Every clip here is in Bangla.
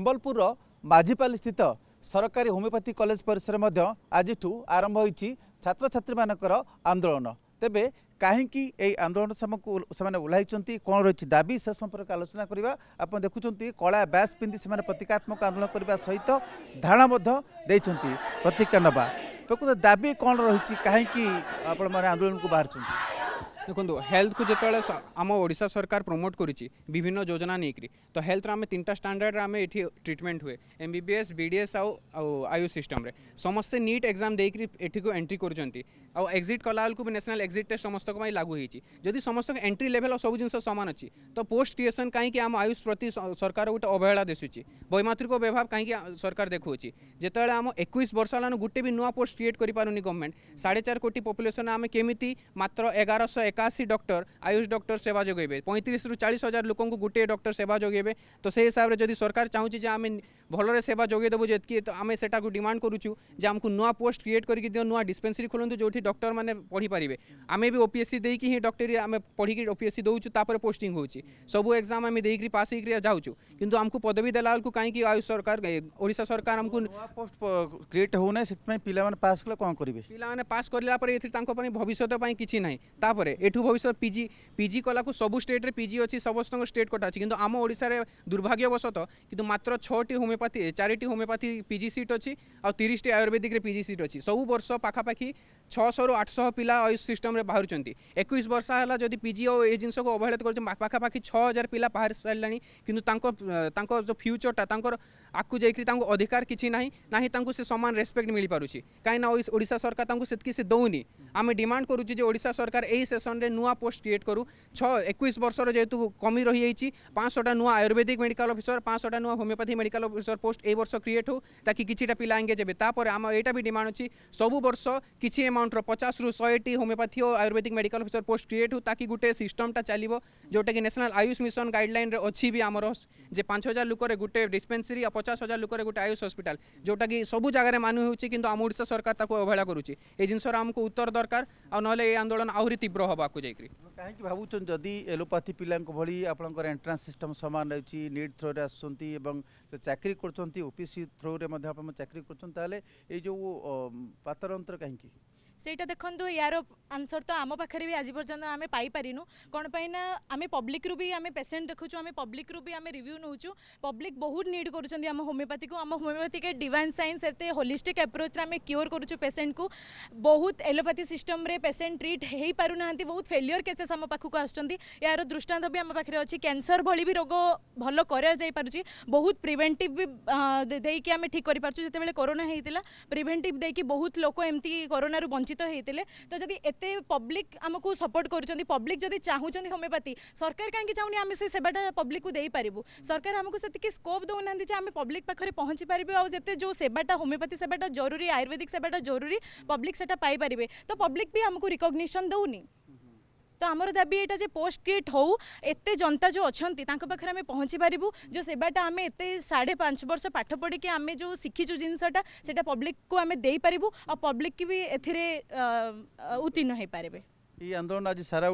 ସମ୍ବଲପୁରର ମାଝିପାଲିସ୍ଥିତ ସରକାରୀ ହୋମିଓପାଥି କଲେଜ ପରିସରରେ ମଧ୍ୟ ଆଜିଠୁ ଆରମ୍ଭ ହୋଇଛି ଛାତ୍ରଛାତ୍ରୀମାନଙ୍କର ଆନ୍ଦୋଳନ ତେବେ କାହିଁକି ଏହି ଆନ୍ଦୋଳନ ସମୟକୁ ସେମାନେ ଓହ୍ଲାଇଛନ୍ତି କ'ଣ ରହିଛି ଦାବି ସେ ସମ୍ପର୍କରେ ଆଲୋଚନା କରିବା ଆପଣ ଦେଖୁଛନ୍ତି କଳା ବ୍ୟାସ୍ ପିନ୍ଧି ସେମାନେ ପ୍ରତୀକାତ୍ମକ ଆନ୍ଦୋଳନ କରିବା ସହିତ ଧାରଣା ମଧ୍ୟ ଦେଇଛନ୍ତି ପ୍ରତିକ୍ରିୟା ନେବା ପ୍ରକୃତ ଦାବି କ'ଣ ରହିଛି କାହିଁକି ଆପଣମାନେ ଆନ୍ଦୋଳନକୁ ବାହାରିଛନ୍ତି দেখুন হেলথ কু যেতবে আম ওড়শা সরকার প্রমোট করছি বিভিন্ন যোজনা নিয়ে তো হেলথর আমি তিনটা স্টাণ্ডার্ডে আমি এটি ট্রিটমেন্ট হুয়ে এমবিবিএস বিডিএস আয়ু সিস্টমরে সমস্তে নিট এক্সাম দিয়ে এটি এন্ট্রি করছেন আক্সিট কলা বেলকু ন্যাশনাল এক্সিট টেস্ট সমস্ত লাগু হয়েছি যদি সমস্ত এন্ট্রি লেভেল সবু জিনিস সমান অছি তো পোস্ট ক্রিয়েসন কী আম আয়ুষ প্রতি সরকার গোটে অবহেলা দিশুছি বৈমাত্রিক ব্যবহার কী সরকার দেখুছি যেতবে আম একুশ বর্ষ হলান গোটে বি নূয়া পোস্ট ক্রিয়েট করে পুনি গভর্নমেন্ট সাড়ে চার কোটি পপুলেসন আমি কেমিতি মাত্র এগারশ एकाशी डक्टर आयुष डक्टर सेवा जोगे पैंतीस चालीस हजार लोक गोटे डक्टर सेवा जोगे तो से हिसाब से सरकार चाहूँ भलरे सेवा जोगेदेबु जेत तो आम से डिमाण करुचु नुआ पोस्ट क्रिएट करके दिव नुआ डिस्पेनसरी खोलतु जो डक्टर मैंने पढ़ी पारे आम भी ओपीएससी देकी ही डक्टरी आम पढ़ी ओपीएससी दौचु पोस्ट पोस्टिंग हो सब एक्जाम आम देकर पास होकर जाऊँ कि आमको पदवी देला बेलू कहीं सरकार ओडा सरकार आमको पोस्ट क्रिएट होना से पास कले कौन करेंगे पे पास करापर ये भविष्य किसी नापर यू भविष्य पिजी पिजी कला सब स्टेट्रे पिजी अच्छी समस्त स्टेट कटा अच्छी कि ओडे दुर्भाग्यवशत कि मात्र छोटी होमिओ হোমিওপ্যাথি চারিটি হোমিওপ্যাথি পিজি সিট অছি আর তিরিশটি আয়ুর্বেদিকরে পিজি সিট অছি সবু বর্ষ পাখাপাখি ছশো রু আটশহ পিলা ওই সিষ্টমে বাহুচ্ছেন একুশ বর্ষ হল যদি পিজি ও এই জিনিসকে অবহেলিত করছে পাখাপাখি ছ হাজার পিলা বাহারি সারা কিন্তু তাঁর ফিউচরটা তাঁর ଆଗକୁ ଯାଇକରି ତାଙ୍କୁ ଅଧିକାର କିଛି ନାହିଁ ନାହିଁ ତାଙ୍କୁ ସେ ସମାନ ରେସ୍ପେକ୍ଟ ମିଳିପାରୁଛି କାହିଁକିନା ଓଡ଼ିଶା ସରକାର ତାଙ୍କୁ ସେତିକି ସେ ଦେଉନି ଆମେ ଡିମାଣ୍ଡ କରୁଛୁ ଯେ ଓଡ଼ିଶା ସରକାର ଏହି ସେସନରେ ନୂଆ ପୋଷ୍ଟ କ୍ରିଏଟ୍ କରୁ ଛଅ ଏକୋଇଶ ବର୍ଷର ଯେହେତୁ କମି ରହିଯାଇଛି ପାଞ୍ଚଶହଟା ନୂଆ ଆୟୁର୍ବେଦିକ ମେଡ଼ିକାଲ ଅଫିସର ପାଞ୍ଚଶହଟା ନୂଆ ହୋମିଓପାଥି ମେଡ଼ିକାଲ ଅଫିସର ପୋଷ୍ଟ ଏହି ବର୍ଷ କ୍ରିଏଟ୍ ହେଉ ତାକି କିଛିଟା ପିଲା ଏଙ୍ଗେଜ୍ ହେବେ ତାପରେ ଆମ ଏଇଟା ବି ଡିମାଣ୍ଡ ଅଛି ସବୁ ବର୍ଷ କିଛି ଆମାଉଣ୍ଟର ପଚାଶରୁ ଶହେଟି ହୋମିଓପାଥି ଓ Ayurvedic medical officer post create ହେଉ ତାକି ଗୋଟେ ସିଷ୍ଟମଟା ଚାଲିବ ଯେଉଁଟାକି ନ୍ୟାସନାଲ୍ ଆୟୁଷ ମିଶନ ଗାଇଡ଼ଲାଇନ୍ରେ ଅଛି ବି ଆମର ଯେ ପାଞ୍ଚ ହଜାର ଲୋକରେ ଗୋଟେ ଡିସ୍ପେନ୍ସରୀ ଆଉ पचास हजार लोकर गोटे आयुष हस्पिटा जोटा कि सब जगह मानु कि आम ओडा सरकार अवहेला करुँच जिनसर आमको उत्तर दरकार आ आई आंदोलन आहरी तीव्र हाबक जा कहीं भाचन जदि एलोपाथी पिला आपंकर एंट्रान्स सिस्टम सामान रही नीट थ्रो आस चाक्री करपीसी थ्रो में चाकरी करें ये जो पातरअ कहीं ସେଇଟା ଦେଖନ୍ତୁ ୟାର ଆନ୍ସର ତ ଆମ ପାଖରେ ବି ଆଜି ପର୍ଯ୍ୟନ୍ତ ଆମେ ପାଇପାରିନୁ କ'ଣ ପାଇଁ ନା ଆମେ ପବ୍ଲିକରୁ ବି ଆମେ ପେସେଣ୍ଟ ଦେଖୁଛୁ ଆମେ ପବ୍ଲିକରୁ ବି ଆମେ ରିଭ୍ୟୁ ନେଉଛୁ ପବ୍ଲିକ ବହୁତ ନିଡ୍ କରୁଛନ୍ତି ଆମ ହୋମିଓପାଥିକୁ ଆମ ହୋମିଓପାଥିକ ଡିଭାଇନ୍ ସାଇନ୍ସ ଏତେ ହୋଲିଷ୍ଟିକ୍ ଆପ୍ରୋଚ୍ରେ ଆମେ କ୍ୟୋର କରୁଛୁ ପେସେଣ୍ଟକୁ ବହୁତ ଏଲୋପାଥି ସିଷ୍ଟମ୍ରେ ପେସେଣ୍ଟ ଟ୍ରିଟ୍ ହେଇପାରୁନାହାନ୍ତି ବହୁତ ଫେଲିଓର କେସେସ୍ ଆମ ପାଖକୁ ଆସୁଛନ୍ତି ୟାର ଦୃଷ୍ଟାନ୍ତ ବି ଆମ ପାଖରେ ଅଛି କ୍ୟାନ୍ସର ଭଳି ବି ରୋଗ ଭଲ କରାଯାଇପାରୁଛି ବହୁତ ପ୍ରିଭେଣ୍ଟିଭ୍ ବି ଦେଇକି ଆମେ ଠିକ୍ କରିପାରୁଛୁ ଯେତେବେଳେ କରୋନା ହେଇଥିଲା ପ୍ରିଭେଣ୍ଟିଭ୍ ଦେଇକି ବହୁତ ଲୋକ ଏମିତି କରୋନାରୁ ବଞ୍ଚି घोषित होते तो जदि एत पब्लिक आमको सपोर्ट कर पब्लिक जदि चाहूँ होमिओपैथी सरकार कहीं चाहूनी आम से सेवाटा पब्लिक को दे पारू सरकार आमको से स्कोप दौना आम पब्लिक पाखे पहुँची पारे आते जो सेवाटा होमिओपैथी सेवाटा जरूरी आयुर्वेदिक सेवाटा जरूरी पब्लिक से पाई तो पब्लिक भी आमको रिकग्निशन दौनी तो आम दाबी यहाँ जो पोस्ट किट हो एत जनता जो अच्छा पाखे आम पहुँची पारू जो सेवाटा आम एत साढ़े पांच वर्ष पाठ पढ़ के आम जो शिखीचु जिनसा से पब्लिक को आम दे पारू आ पब्लिक की भी ए उत्तीर्ण हो पारे आंदोलन आज सारा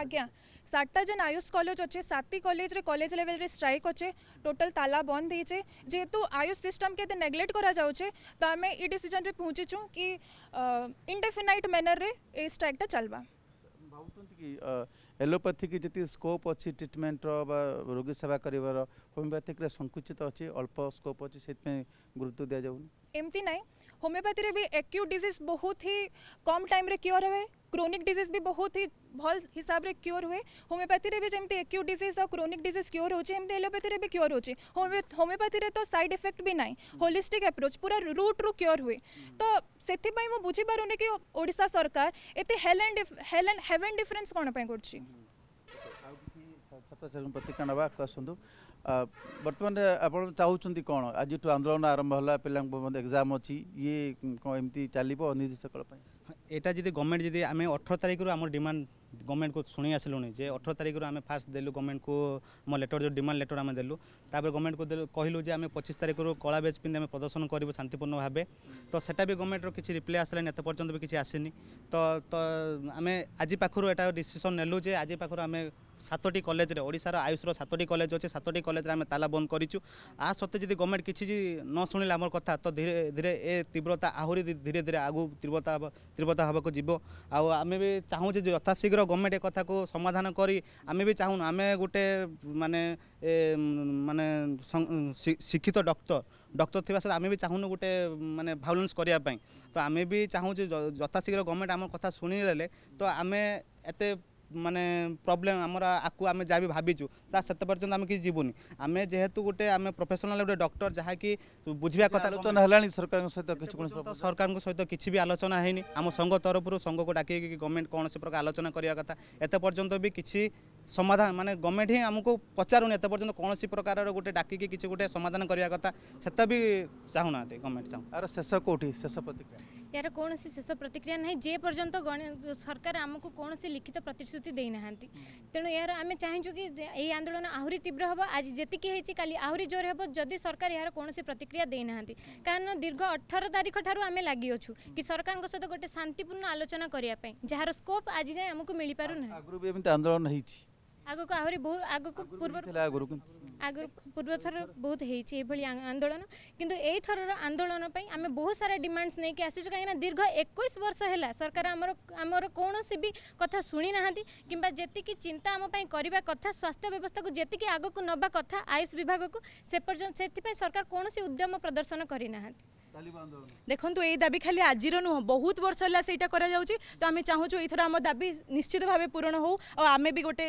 आज्ञा सातटा जेन आयुष कलेज अच्छे सात कलेज रे कलेज लेवल रे स्ट्राइक अच्छे टोटल ताला बंद हो जेहेतु आयुष सिस्टम के नेग्लेक्ट करा तो आम ये पहुँची छूँ कि इंडेफिनाइट मैनर रे ये स्ट्राइकटा चलवा औषन्तिकी एलोपैथिक जति स्कोप अछि ट्रीटमेन्ट रो रोगी सेवा करिवर होमियोपैथिक रे संकुचित अछि अल्प स्कोप अछि सेटमे गुरुत्व दिया जाउ एमती ना होमिओपैथी भी एक्यूट डिजीज बहुत ही कम टाइम क्योर हुए क्रोनिक डिजीज भी बहुत ही भल हिसाब रे क्योर हुए होमिओपैथी भी जमी एक्यूट डिजीज और क्रोनिक डिजीज क्योर होचे एलोपैथी भी क्योर होचे होमिओपैथी तो सैड इफेक्ट भी ना होलीस्टिक एप्रोच पूरा रूट रु क्योर हुए तो से बुझीपारे कि ओडा सरकार एत हेल हेवेन डिफरेन्स कौन कर ଛାତ୍ରଛାତ୍ରୀଙ୍କୁ ପ୍ରତିକ୍ରିୟା ନେବାକୁ ଆସନ୍ତୁ ବର୍ତ୍ତମାନ ଆପଣ ଚାହୁଁଛନ୍ତି କ'ଣ ଆଜିଠୁ ଆନ୍ଦୋଳନ ଆରମ୍ଭ ହେଲା ପିଲାଙ୍କ ଏକ୍ଜାମ୍ ଅଛି ଇଏ କ'ଣ ଏମିତି ଚାଲିବ ଅନିର୍ଦ୍ଦିଷ୍ଟ କାଳ ପାଇଁ ଏଇଟା ଯଦି ଗଭର୍ଣ୍ଣମେଣ୍ଟ ଯଦି ଆମେ ଅଠର ତାରିଖରୁ ଆମର ଡିମାଣ୍ଡ ଗଭର୍ଣ୍ଣମେଣ୍ଟକୁ ଶୁଣି ଆସିଲୁଣି ଯେ ଅଠର ତାରିଖରୁ ଆମେ ଫାଷ୍ଟ ଦେଲୁ ଗଭର୍ଣ୍ଣମେଣ୍ଟକୁ ଆମ ଲେଟର ଯେଉଁ ଡିମାଣ୍ଡ ଲେଟର ଆମେ ଦେଲୁ ତାପରେ ଗଭର୍ଣ୍ଣମେଣ୍ଟକୁ ଦେଲୁ କହିଲୁ ଯେ ଆମେ ପଚିଶ ତାରିଖରୁ କଳା ବେଚ୍ ପିନ୍ଧି ଆମେ ପ୍ରଦର୍ଶନ କରିବୁ ଶାନ୍ତିପୂର୍ଣ୍ଣ ଭାବେ ତ ସେଟା ବି ଗଭର୍ଣ୍ଣମେଣ୍ଟର କିଛି ରିପ୍ଲାଏ ଆସିଲାନି ଏତେ ପର୍ଯ୍ୟନ୍ତ ବି କିଛି ଆସିନି ତ ତ ଆମେ ଆଜି ପାଖରୁ ଏଇଟା ଡିସିସନ୍ ନେଲୁ ଯେ ଆଜି ପାଖରୁ ଆମେ সাতটি কলেজে ওড়শার আয়ুষর সাতটি কলেজ অছে সাতটি কলেজে আমি তালা বন্ধ করছু আ সত্ত্বে যদি গভর্নমেন্ট কিছু ন শুণিলে আমার কথা তো ধীরে ধীরে এ তীব্রতা আহরি ধীরে ধীরে আগু তীব্রতা তীব্রতা হওয়া যাব আমি বি চাহুছে যে যথাশীঘ্র গভর্নমেন্ট এ কথা সমাধান করে আমি বি চাহু আমি গোটে মানে মানে শিক্ষিত ডক্টর ডক্টর থাকা সত্ত্বে আমি বি চাহুন গোটে মানে ভাউলেন্স করা তো আমি বি চাহুছি যথাশীঘ্র গভর্নমেন্ট আমার কথা শুনে দেলে তো আমি এতে মানে ପ୍ରୋବ୍ଲେମ୍ ଆମର ଆକୁ ଆମେ ଯାହା ବି ଭାବିଛୁ ତା ସେତେ ପର୍ଯ୍ୟନ୍ତ ଆମେ କିଛି ଯିବୁନି ଆମେ ଯେହେତୁ ଗୋଟେ ଆମେ ପ୍ରଫେସନାଲ୍ ଗୋଟେ ଡକ୍ଟର ଯାହାକି ବୁଝିବା କଥା ଆଲୋଚନା ହେଲାଣି ସରକାରଙ୍କ ସହିତ କିଛି ସରକାରଙ୍କ ସହିତ କିଛି ବି ଆଲୋଚନା ହେଇନି ଆମ ସଂଘ ତରଫରୁ ସଂଘକୁ ଡାକିକି ଗଭର୍ଣ୍ଣମେଣ୍ଟ କୌଣସି ପ୍ରକାର ଆଲୋଚନା କରିବା କଥା ଏତେ ପର୍ଯ୍ୟନ୍ତ ବି କିଛି ସମାଧାନ ମାନେ ଗଭର୍ଣ୍ଣମେଣ୍ଟ ହିଁ ଆମକୁ ପଚାରୁନି ଏତେ ପର୍ଯ୍ୟନ୍ତ କୌଣସି ପ୍ରକାରର ଗୋଟେ ଡାକିକି କିଛି ଗୋଟେ ସମାଧାନ କରିବା କଥା ସେଟା ବି ଚାହୁଁନାହାନ୍ତି ଗଭର୍ଣ୍ଣମେଣ୍ଟ ଚାହୁଁ ଆର ଶେଷ କେଉଁଠି ଶେଷ ପ୍ରତିକ୍ରିୟା ଏହାର କୌଣସି ଶେଷ ପ୍ରତିକ୍ରିୟା ନାହିଁ ଯେପର୍ଯ୍ୟନ୍ତ ସରକାର ଆମକୁ କୌଣସି ଲିଖିତ ପ୍ରତିଶ୍ରୁତି ଦେଇନାହାନ୍ତି ତେଣୁ ଏହାର ଆମେ ଚାହିଁଛୁ କି ଏହି ଆନ୍ଦୋଳନ ଆହୁରି ତୀବ୍ର ହେବ ଆଜି ଯେତିକି ହେଇଛି କାଲି ଆହୁରି ଜୋର ହେବ ଯଦି ସରକାର ଏହାର କୌଣସି ପ୍ରତିକ୍ରିୟା ଦେଇନାହାନ୍ତି କାରଣ ଦୀର୍ଘ ଅଠର ତାରିଖ ଠାରୁ ଆମେ ଲାଗିଅଛୁ କି ସରକାରଙ୍କ ସହିତ ଗୋଟେ ଶାନ୍ତିପୂର୍ଣ୍ଣ ଆଲୋଚନା କରିବା ପାଇଁ ଯାହାର ସ୍କୋପ୍ ଆଜି ଯାଏଁ ଆମକୁ ମିଳିପାରୁନାହିଁ ଆଗରୁ ବି ଏମିତି ଆନ୍ଦୋଳନ ହେଇଛି ଆଗକୁ ଆହୁରି ବହୁ ଆଗକୁ ପୂର୍ବ ଆଗରୁ ପୂର୍ବଥର ବହୁତ ହେଇଛି ଏଭଳି ଆନ୍ଦୋଳନ କିନ୍ତୁ ଏଇଥରର ଆନ୍ଦୋଳନ ପାଇଁ ଆମେ ବହୁତ ସାରା ଡିମାଣ୍ଡସ୍ ନେଇକି ଆସିଛୁ କାହିଁକିନା ଦୀର୍ଘ ଏକୋଇଶ ବର୍ଷ ହେଲା ସରକାର ଆମର ଆମର କୌଣସି ବି କଥା ଶୁଣି ନାହାନ୍ତି କିମ୍ବା ଯେତିକି ଚିନ୍ତା ଆମ ପାଇଁ କରିବା କଥା ସ୍ୱାସ୍ଥ୍ୟ ବ୍ୟବସ୍ଥାକୁ ଯେତିକି ଆଗକୁ ନେବା କଥା ଆୟୁଷ ବିଭାଗକୁ ସେ ପର୍ଯ୍ୟନ୍ତ ସେଥିପାଇଁ ସରକାର କୌଣସି ଉଦ୍ୟମ ପ୍ରଦର୍ଶନ କରିନାହାନ୍ତି ଦେଖନ୍ତୁ ଏଇ ଦାବି ଖାଲି ଆଜିର ନୁହଁ ବହୁତ ବର୍ଷ ହେଲା ସେଇଟା କରାଯାଉଛି ତ ଆମେ ଚାହୁଁଛୁ ଏଇଥର ଆମ ଦାବି ନିଶ୍ଚିତ ଭାବେ ପୂରଣ ହଉ ଆଉ ଆମେ ବି ଗୋଟେ